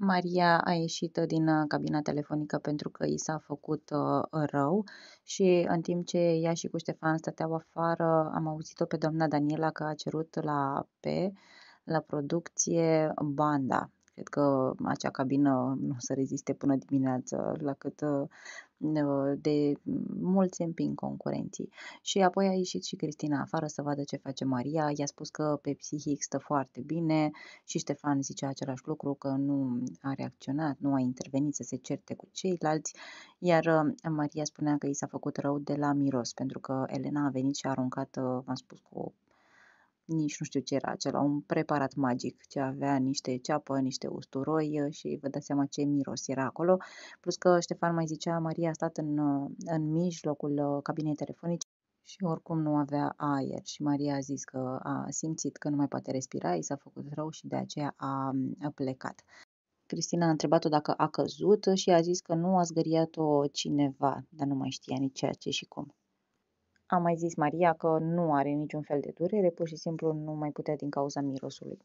Maria a ieșit uh, din uh, cabina telefonică pentru că i s-a făcut uh, rău și în timp ce ea și cu Ștefan stăteau afară, am auzit-o pe doamna Daniela că a cerut la P, la producție, banda Cred că acea cabină nu o să reziste până dimineață, la cât uh, uh, de mult se împing concurenții. Și apoi a ieșit și Cristina afară să vadă ce face Maria, i-a spus că pe psihic stă foarte bine și Ștefan zice același lucru, că nu a reacționat, nu a intervenit să se certe cu ceilalți, iar uh, Maria spunea că i s-a făcut rău de la miros, pentru că Elena a venit și a aruncat, v-am spus, cu nici nu știu ce era acela, un preparat magic ce avea niște ceapă, niște usturoi uh, și vă dați seama ce miros era acolo. Plus că Ștefan mai zicea, Maria a stat în, uh, în mijlocul uh, cabinei telefonice și oricum nu avea aer și Maria a zis că a simțit că nu mai poate respira, i s-a făcut rău și de aceea a, mm, a plecat. Cristina a întrebat-o dacă a căzut și a zis că nu a zgăriat-o cineva, dar nu mai știa nici ceea ce și cum. A mai zis Maria că nu are niciun fel de durere, pur și simplu nu mai putea din cauza mirosului.